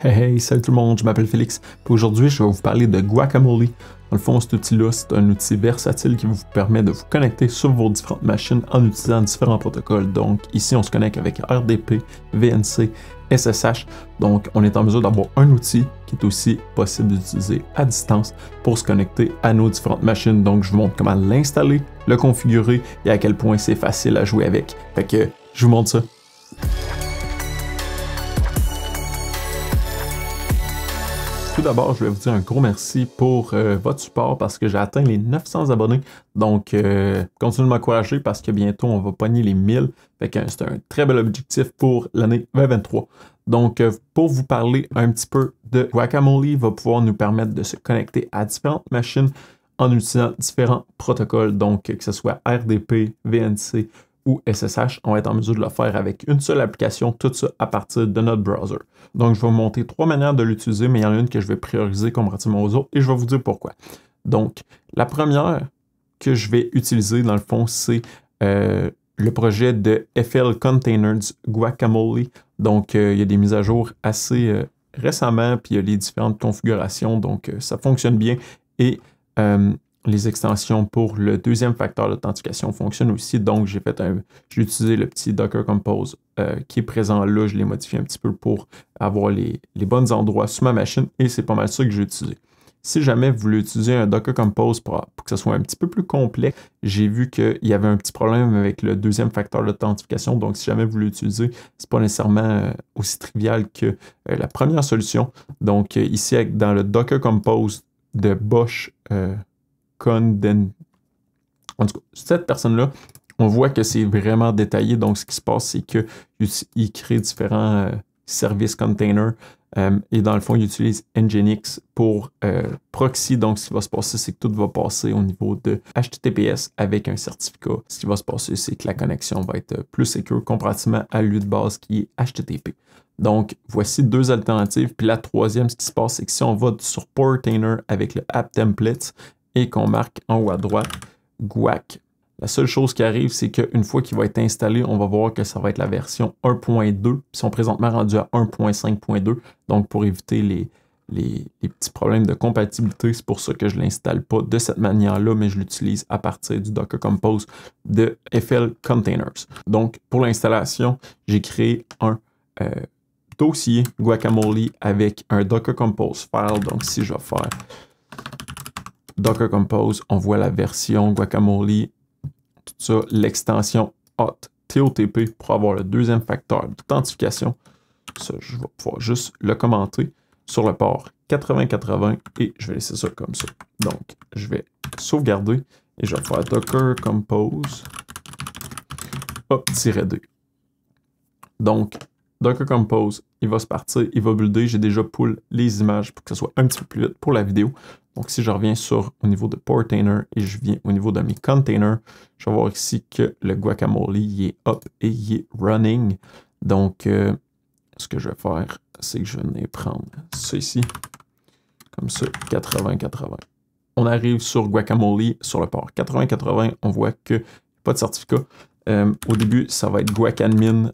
Hey hey, salut tout le monde, je m'appelle Félix. Aujourd'hui, je vais vous parler de Guacamole. Dans le fond, cet outil-là, c'est un outil versatile qui vous permet de vous connecter sur vos différentes machines en utilisant différents protocoles. Donc, ici, on se connecte avec RDP, VNC, SSH. Donc, on est en mesure d'avoir un outil qui est aussi possible d'utiliser à distance pour se connecter à nos différentes machines. Donc, je vous montre comment l'installer, le configurer et à quel point c'est facile à jouer avec. Fait que, je vous montre ça. Tout d'abord, je vais vous dire un gros merci pour euh, votre support parce que j'ai atteint les 900 abonnés. Donc, euh, continuez de m'encourager parce que bientôt, on va pogner les 1000. c'est un très bel objectif pour l'année 2023. Donc, euh, pour vous parler un petit peu de Guacamole, va pouvoir nous permettre de se connecter à différentes machines en utilisant différents protocoles, donc que ce soit RDP, VNC, ou SSH, on va être en mesure de le faire avec une seule application, tout ça à partir de notre browser. Donc, je vais vous montrer trois manières de l'utiliser, mais il y en a une que je vais prioriser comparativement aux autres et je vais vous dire pourquoi. Donc, la première que je vais utiliser, dans le fond, c'est euh, le projet de FL Containers Guacamole. Donc, euh, il y a des mises à jour assez euh, récemment, puis il y a les différentes configurations. Donc, ça fonctionne bien et les extensions pour le deuxième facteur d'authentification fonctionnent aussi. Donc, j'ai fait utilisé le petit Docker Compose euh, qui est présent là. Je l'ai modifié un petit peu pour avoir les, bons endroits sur ma machine et c'est pas mal ça que j'ai utilisé. Si jamais vous voulez utiliser un Docker Compose pour, que ce soit un petit peu plus complet, j'ai vu qu'il y avait un petit problème avec le deuxième facteur d'authentification. Donc, si jamais vous l'utilisez, ce n'est pas nécessairement euh, aussi trivial que euh, la première solution. Donc, ici, dans le Docker Compose de Bosch, en tout cas, cette personne-là, on voit que c'est vraiment détaillé. Donc, ce qui se passe, c'est qu'il crée différents euh, services containers. Euh, et dans le fond, il utilise Nginx pour euh, proxy. Donc, ce qui va se passer, c'est que tout va passer au niveau de HTTPS avec un certificat. Ce qui va se passer, c'est que la connexion va être plus sécure comparativement à lui de base qui est HTTP. Donc, voici deux alternatives. Puis la troisième, ce qui se passe, c'est que si on va sur Portainer avec le app template, et qu'on marque en haut à droite GUAC. La seule chose qui arrive, c'est qu'une fois qu'il va être installé, on va voir que ça va être la version 1.2. Ils sont présentement rendus à 1.5.2. Donc, pour éviter les, les, petits problèmes de compatibilité, c'est pour ça que je ne l'installe pas de cette manière-là, mais je l'utilise à partir du Docker Compose de FL Containers. Donc, pour l'installation, j'ai créé un euh, dossier guacamole avec un Docker Compose file. Donc, si je vais faire Docker Compose, on voit la version guacamole, tout ça, l'extension hot TOTP pour avoir le deuxième facteur d'authentification. Ça, je vais pouvoir juste le commenter sur le port 8080 et je vais laisser ça comme ça. Donc, je vais sauvegarder et je vais faire docker compose up-d. Donc, Docker Compose, il va se partir, il va builder. J'ai déjà pull les images pour que ce soit un petit peu plus vite pour la vidéo. Donc si je reviens sur au niveau de Portainer et je viens au niveau de mes containers, je vais voir ici que le guacamole est up et il est running. Donc euh, ce que je vais faire, c'est que je vais venir prendre ceci. Comme ça, 80-80. On arrive sur guacamole sur le port. 80-80, on voit que pas de certificat. Euh, au début, ça va être guacadmin.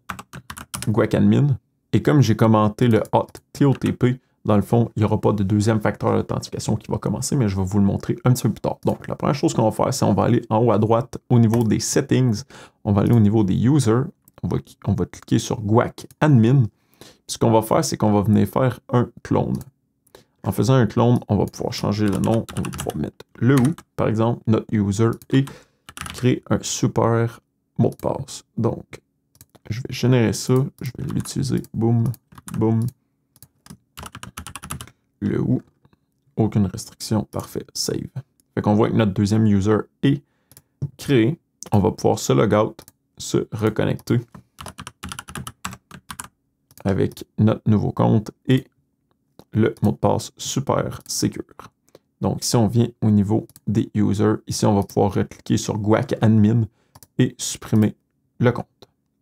Guacadmin. Et comme j'ai commenté le hot TOTP, dans le fond, il n'y aura pas de deuxième facteur d'authentification qui va commencer, mais je vais vous le montrer un petit peu plus tard. Donc, la première chose qu'on va faire, c'est qu'on va aller en haut à droite au niveau des settings. On va aller au niveau des users. On va, va cliquer sur GUAC Admin. ce qu'on va faire, c'est qu'on va venir faire un clone. En faisant un clone, on va pouvoir changer le nom. On va pouvoir mettre le ou, par exemple, notre user, et créer un super mot de passe. Donc, je vais générer ça. Je vais l'utiliser. Boum, boum le ou. Aucune restriction. Parfait. Save. Fait qu'on voit que notre deuxième user est créé. On va pouvoir se logout, se reconnecter avec notre nouveau compte et le mot de passe super secure. Donc, si on vient au niveau des users, ici, on va pouvoir cliquer sur Guac Admin et supprimer le compte.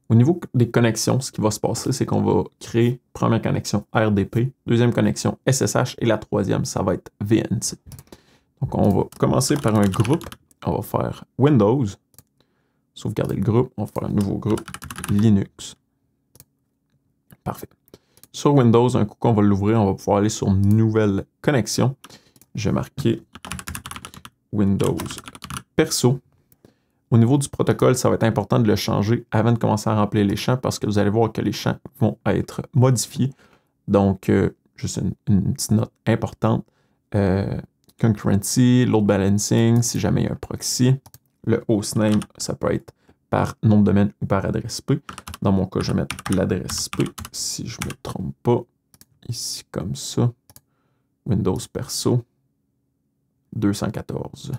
Au niveau des connexions, ce qui va se passer, c'est qu'on va créer première connexion RDP, deuxième connexion SSH et la troisième, ça va être VNC. Donc on va commencer par un groupe. On va faire Windows, sauvegarder le groupe, on va faire un nouveau groupe Linux. Parfait. Sur Windows, un coup qu'on va l'ouvrir, on va pouvoir aller sur Nouvelle connexion. Je marqué Windows perso. Au niveau du protocole, ça va être important de le changer avant de commencer à remplir les champs parce que vous allez voir que les champs vont être modifiés. Donc, euh, juste une, petite note importante. Euh, concurrency, load balancing, si jamais il y a un proxy. Le hostname, ça peut être par nom de domaine ou par adresse IP. Dans mon cas, je vais mettre l'adresse IP si je ne me trompe pas. Ici, comme ça. Windows perso. 214.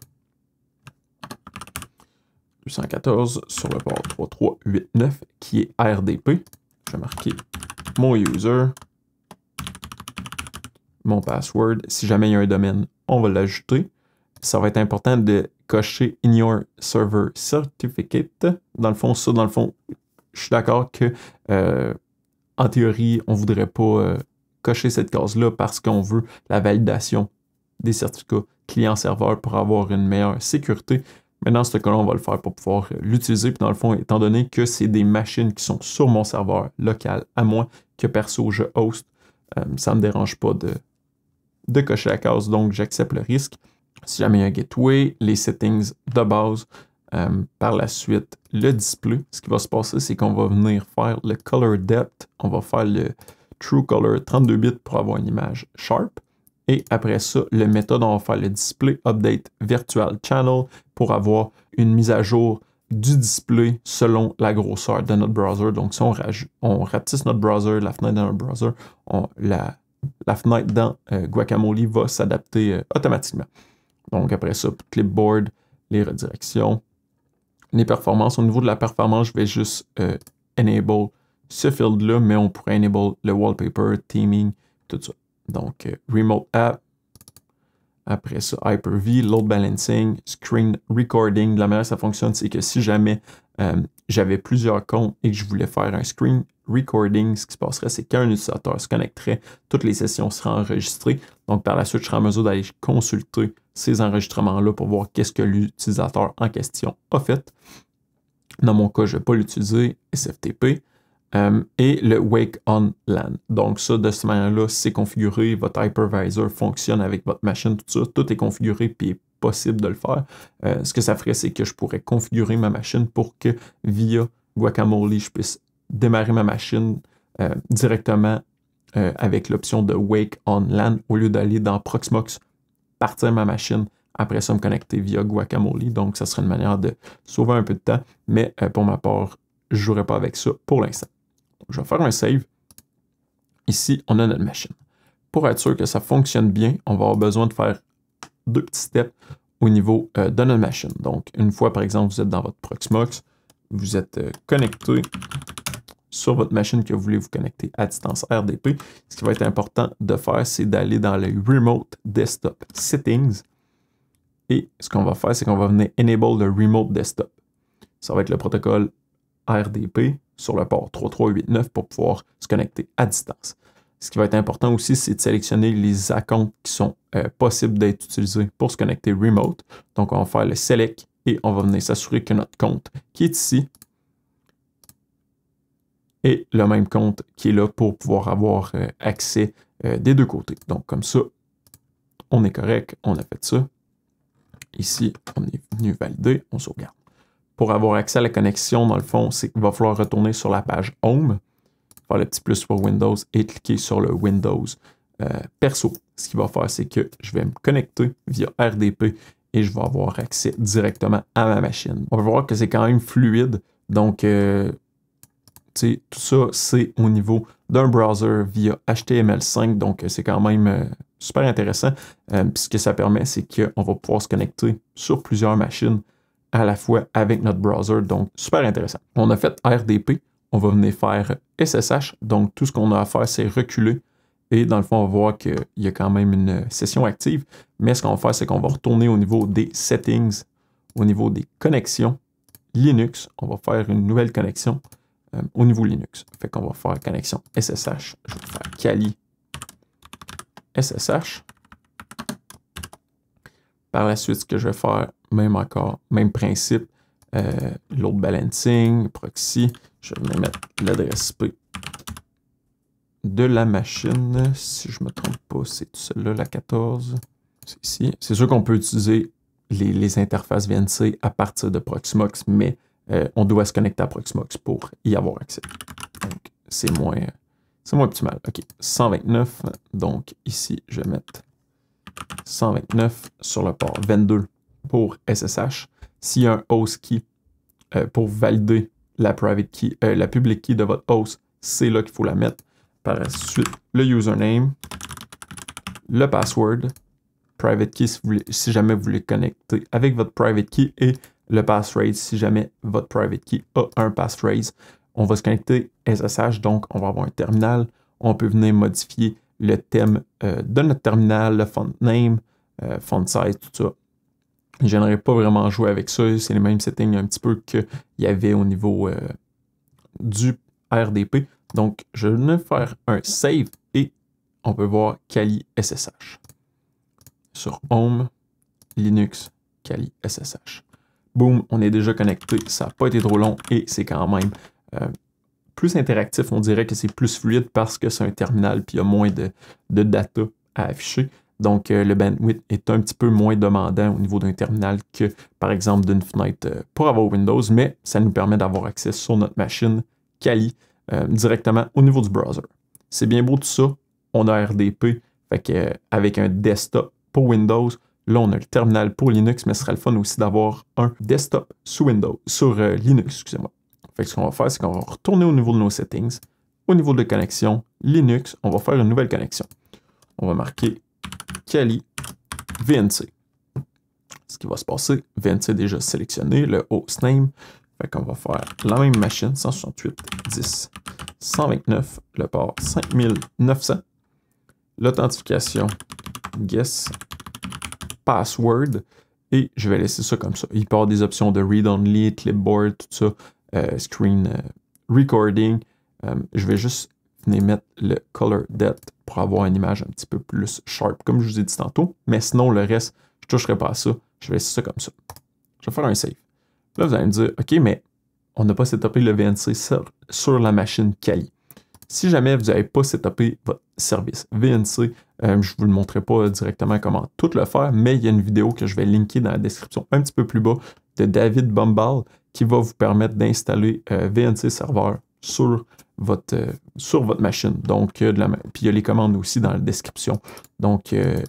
214 sur le port 3389 qui est RDP. Je vais marquer mon user, mon password. Si jamais il y a un domaine, on va l'ajouter. Ça va être important de cocher in your Server Certificate. Dans le fond, ça, dans le fond, je suis d'accord que euh, en théorie, on ne voudrait pas euh, cocher cette case-là parce qu'on veut la validation des certificats client-serveur pour avoir une meilleure sécurité Maintenant, ce cas là on va le faire pour pouvoir l'utiliser. Puis dans le fond, étant donné que c'est des machines qui sont sur mon serveur local, à moi que perso je host, euh, ça ne me dérange pas de, de cocher la case, donc j'accepte le risque. Si jamais il y a un gateway, les settings de base, euh, par la suite le display. Ce qui va se passer, c'est qu'on va venir faire le color depth, on va faire le true color 32 bits pour avoir une image sharp. Et après ça, le méthode, on va faire le display update virtual channel pour avoir une mise à jour du display selon la grosseur de notre browser. Donc, si on, on notre browser, la fenêtre dans notre browser, la, fenêtre dans euh, Guacamole va s'adapter euh, automatiquement. Donc, après ça, clipboard, les redirections, les performances. Au niveau de la performance, je vais juste euh, enable ce field-là, mais on pourrait enable le wallpaper, theming, tout ça. Donc, euh, Remote App. Après ça, Hyper-V, Load Balancing, Screen Recording. la manière que ça fonctionne, c'est que si jamais euh, j'avais plusieurs comptes et que je voulais faire un screen recording, ce qui se passerait, c'est qu'un utilisateur se connecterait, toutes les sessions seraient enregistrées. Donc, par la suite, je serai en mesure d'aller consulter ces enregistrements-là pour voir qu'est-ce que l'utilisateur en question a fait. Dans mon cas, je ne vais pas l'utiliser, SFTP. Euh, et le Wake on LAN. Donc ça, de cette manière-là, c'est configuré, votre hypervisor fonctionne avec votre machine, tout ça, tout est configuré, puis est possible de le faire. Euh, ce que ça ferait, c'est que je pourrais configurer ma machine pour que via Guacamole, je puisse démarrer ma machine euh, directement avec l'option de Wake on LAN au lieu d'aller dans Proxmox, partir ma machine, après ça me connecter via Guacamole. Donc ça serait une manière de sauver un peu de temps, mais pour ma part, je ne jouerai pas avec ça pour l'instant je vais faire un save. Ici, on a notre machine. Pour être sûr que ça fonctionne bien, on va avoir besoin de faire deux petits steps au niveau euh, de notre machine. Donc, une fois, par exemple, vous êtes dans votre Proxmox, vous êtes euh, connecté sur votre machine que vous voulez vous connecter à distance RDP. Ce qui va être important de faire, c'est d'aller dans le Remote Desktop Settings. Et ce qu'on va faire, c'est qu'on va venir Enable le Remote Desktop. Ça va être le protocole RDP sur le port 3389 pour pouvoir se connecter à distance. Ce qui va être important aussi, c'est de sélectionner les accounts qui sont euh, possibles d'être utilisés pour se connecter remote. Donc, on va faire le select et on va venir s'assurer que notre compte qui est ici est le même compte qui est là pour pouvoir avoir euh, accès euh, des deux côtés. Donc, comme ça, on est correct, on a fait ça. Ici, on est venu valider, on sauvegarde pour avoir accès à la connexion, dans le fond, c'est va falloir retourner sur la page Home, faire le petit plus pour Windows et cliquer sur le Windows euh, perso. Ce qu'il va faire, c'est que je vais me connecter via RDP et je vais avoir accès directement à ma machine. On va voir que c'est quand même fluide. Donc, euh, tout ça, c'est au niveau d'un browser via HTML5. Donc, euh, c'est quand même super intéressant. ce que ça permet, c'est qu'on va pouvoir se connecter sur plusieurs machines à la fois avec notre browser, donc super intéressant. On a fait RDP, on va venir faire SSH, donc tout ce qu'on a à faire, c'est reculer et dans le fond, on va voir qu'il y a quand même une session active. Mais ce qu'on va faire, c'est qu'on va retourner au niveau des settings, au niveau des connexions Linux. On va faire une nouvelle connexion euh, au niveau Linux. Fait qu'on va faire connexion SSH. Je vais faire Kali SSH. Par la suite, ce que je vais faire, même encore, même principe, euh, load balancing, proxy. Je vais mettre l'adresse IP de la machine. Si je ne me trompe pas, c'est celle-là, la 14. C'est ici. C'est sûr qu'on peut utiliser les, interfaces VNC à partir de Proxmox, mais euh, on doit se connecter à Proxmox pour y avoir accès. Donc, c'est moins, c'est moins optimal. OK, 129. Donc, ici, je vais mettre 129 sur le port 22 pour SSH s'il y a un host key euh, pour valider la private key, euh, la public key de votre host, c'est là qu'il faut la mettre. Par la suite, le username, le password, private key si, jamais vous voulez connecter avec votre private key et le passphrase si jamais votre private key a un passphrase. On va se connecter SSH, donc on va avoir un terminal. On peut venir modifier le thème euh, de notre terminal, le font name, font size, tout ça. Je n'aimerais pas vraiment jouer avec ça. C'est les mêmes settings un petit peu qu'il y avait au niveau euh, du RDP. Donc, je vais faire un save et on peut voir Kali SSH. Sur Home, Linux, Kali SSH. Boom, on est déjà connecté. Ça n'a pas été trop long et c'est quand même euh, plus interactif. On dirait que c'est plus fluide parce que c'est un terminal puis il y a moins de, de data à afficher. Donc, euh, le bandwidth est un petit peu moins demandant au niveau d'un terminal que, par exemple, d'une fenêtre euh, pour avoir Windows, mais ça nous permet d'avoir accès sur notre machine Kali euh, directement au niveau du browser. C'est bien beau tout ça. On a RDP, fait avec un desktop pour Windows. Là, on a le terminal pour Linux, mais ce sera le fun aussi d'avoir un desktop sous Windows, sur Linux, excusez-moi. Fait ce qu'on va faire, c'est qu'on va retourner au niveau de nos settings, au niveau de connexion, Linux, on va faire une nouvelle connexion. On va marquer VNC. Ce qui va se passer, VNC est déjà sélectionné, le hostname. Fait On va faire la même machine, 168, 10, 129, le port 5900. L'authentification, guess, password. Et je vais laisser ça comme ça. Il part des options de read-only, clipboard, tout ça, euh, screen euh, recording. Euh, je vais juste venir mettre le color depth pour avoir une image un petit peu plus sharp, comme je vous ai dit tantôt. Mais sinon, le reste, je ne toucherai pas à ça. Je vais laisser ça comme ça. Je vais faire un save. Là, vous allez me dire, OK, mais on n'a pas setupé le VNC sur, la machine Kali. Si jamais vous n'avez pas setupé votre service VNC, euh, je ne vous le montrerai pas directement comment tout le faire, mais il y a une vidéo que je vais linker dans la description un petit peu plus bas de David Bombal qui va vous permettre d'installer euh, VNC Server sur votre, euh, sur votre machine. Donc, euh, puis il y a les commandes aussi dans la description. Donc, euh,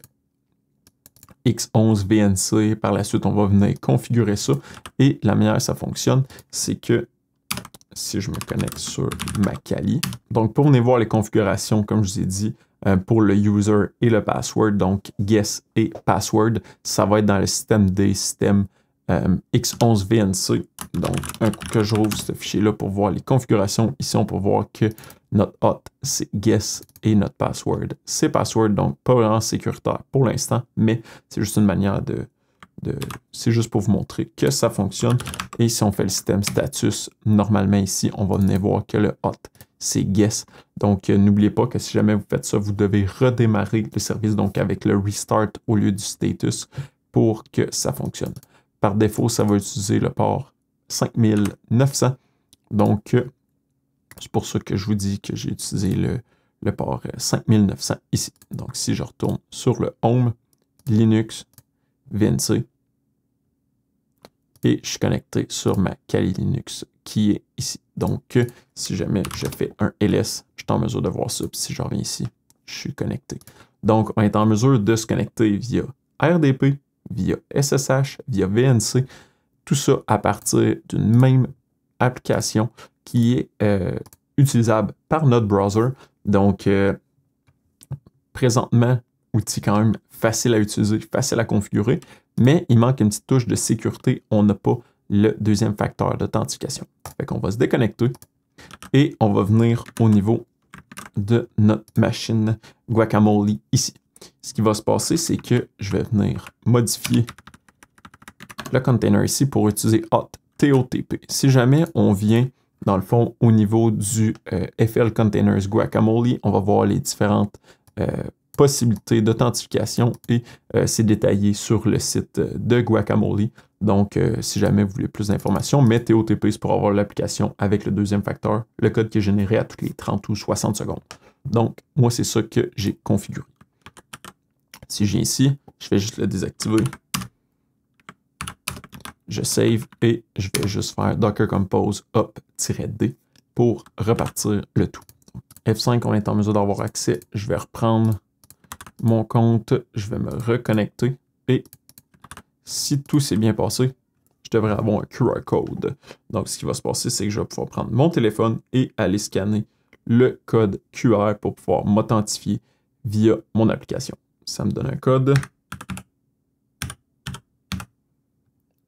X11 VNC, par la suite, on va venir configurer ça. Et la manière ça fonctionne, c'est que si je me connecte sur ma Kali. Donc, pour venir voir les configurations, comme je vous ai dit, pour le user et le password, donc guess et password, ça va être dans le système des systèmes euh, X11 VNC. Donc, un coup que je rouvre ce fichier-là pour voir les configurations, ici, on peut voir que notre hot, c'est guess et notre password, c'est password. Donc, pas vraiment sécuritaire pour l'instant, mais c'est juste une manière de... c'est juste pour vous montrer que ça fonctionne. Et si on fait le système status, normalement ici, on va venir voir que le hot, c'est guess. Donc, euh, n'oubliez pas que si jamais vous faites ça, vous devez redémarrer le service, donc avec le restart au lieu du status pour que ça fonctionne. Par défaut, ça va utiliser le port 5900. Donc, euh, c'est pour ça que je vous dis que j'ai utilisé le, le port 5900 ici. Donc, si je retourne sur le Home, Linux, VNC, et je suis connecté sur ma Kali Linux qui est ici. Donc, euh, si jamais je fais un ls, je suis en mesure de voir ça. si je reviens ici, je suis connecté. Donc, on est en mesure de se connecter via RDP, via SSH, via VNC, tout ça à partir d'une même application qui est euh, utilisable par notre browser. Donc, euh, présentement, outil quand même facile à utiliser, facile à configurer, mais il manque une petite touche de sécurité. On n'a pas le deuxième facteur d'authentification. Fait qu'on va se déconnecter et on va venir au niveau de notre machine Guacamole ici ce qui va se passer, c'est que je vais venir modifier le container ici pour utiliser hot TOTP. Si jamais on vient, dans le fond, au niveau du euh, FL Containers Guacamole, on va voir les différentes euh, possibilités d'authentification et euh, c'est détaillé sur le site de Guacamole. Donc, si jamais vous voulez plus d'informations, mettez c'est pour avoir l'application avec le deuxième facteur, le code qui est généré à toutes les 30 ou 60 secondes. Donc, moi, c'est ça que j'ai configuré. Si je viens ici, je vais juste le désactiver. Je save et je vais juste faire docker compose up-d pour repartir le tout. F5, on est en mesure d'avoir accès. Je vais reprendre mon compte, je vais me reconnecter et si tout s'est bien passé, je devrais avoir un QR code. Donc, ce qui va se passer, c'est que je vais pouvoir prendre mon téléphone et aller scanner le code QR pour pouvoir m'authentifier via mon application ça me donne un code.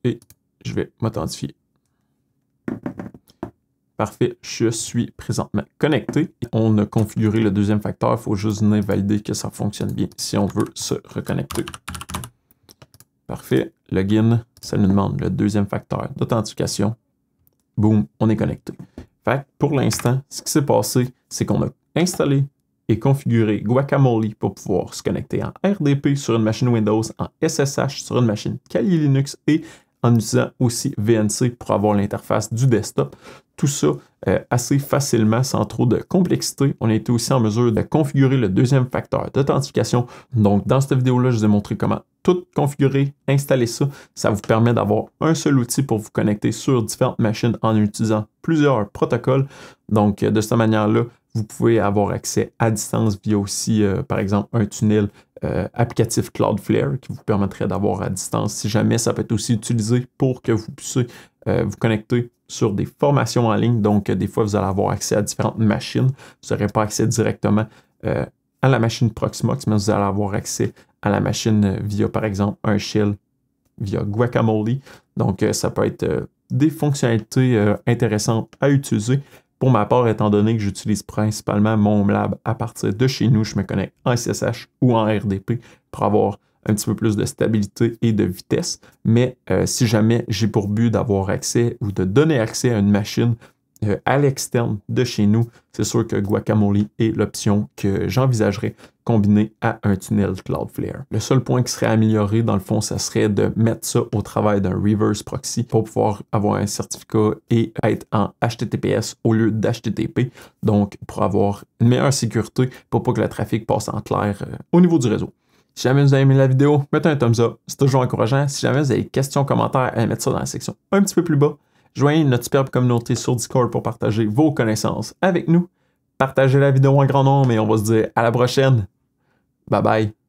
Et je vais m'authentifier. Parfait, je suis présentement connecté. On a configuré le deuxième facteur, il faut juste venir valider que ça fonctionne bien si on veut se reconnecter. Parfait, login, ça nous demande le deuxième facteur d'authentification. Boum, on est connecté. Fait pour l'instant, ce qui s'est passé, c'est qu'on a installé et configurer Guacamole pour pouvoir se connecter en RDP sur une machine Windows, en SSH sur une machine Kali Linux et en utilisant aussi VNC pour avoir l'interface du desktop tout ça euh, assez facilement sans trop de complexité. On a été aussi en mesure de configurer le deuxième facteur d'authentification. Donc, dans cette vidéo-là, je vous ai montré comment tout configurer, installer ça. Ça vous permet d'avoir un seul outil pour vous connecter sur différentes machines en utilisant plusieurs protocoles. Donc, euh, de cette manière-là, vous pouvez avoir accès à distance via aussi, euh, par exemple, un tunnel applicatif Cloudflare qui vous permettrait d'avoir à distance. Si jamais ça peut être aussi utilisé pour que vous puissiez vous connecter sur des formations en ligne. Donc, des fois, vous allez avoir accès à différentes machines. Vous n'aurez pas accès directement euh, à la machine Proxmox, mais vous allez avoir accès à la machine euh, via, par exemple, un shell, via Guacamole. Donc, euh, ça peut être des fonctionnalités intéressantes à utiliser. Pour ma part, étant donné que j'utilise principalement mon lab à partir de chez nous, je me connecte en SSH ou en RDP pour avoir un petit peu plus de stabilité et de vitesse. Mais euh, si jamais j'ai pour but d'avoir accès ou de donner accès à une machine euh, à l'externe de chez nous, c'est sûr que Guacamole est l'option que j'envisagerais combinée à un tunnel Cloudflare. Le seul point qui serait amélioré, dans le fond, ça serait de mettre ça au travail d'un reverse proxy pour pouvoir avoir un certificat et être en HTTPS au lieu d'HTTP, donc pour avoir une meilleure sécurité pour pas que le trafic passe en clair euh, au niveau du réseau. Si jamais vous avez aimé la vidéo, mettez un thumbs up, c'est toujours encourageant. Si jamais vous avez des questions, commentaires, allez euh, mettre ça dans la section un petit peu plus bas. Joignez notre superbe communauté sur Discord pour partager vos connaissances avec nous. Partagez la vidéo en grand nombre et on va se dire à la prochaine. Bye bye.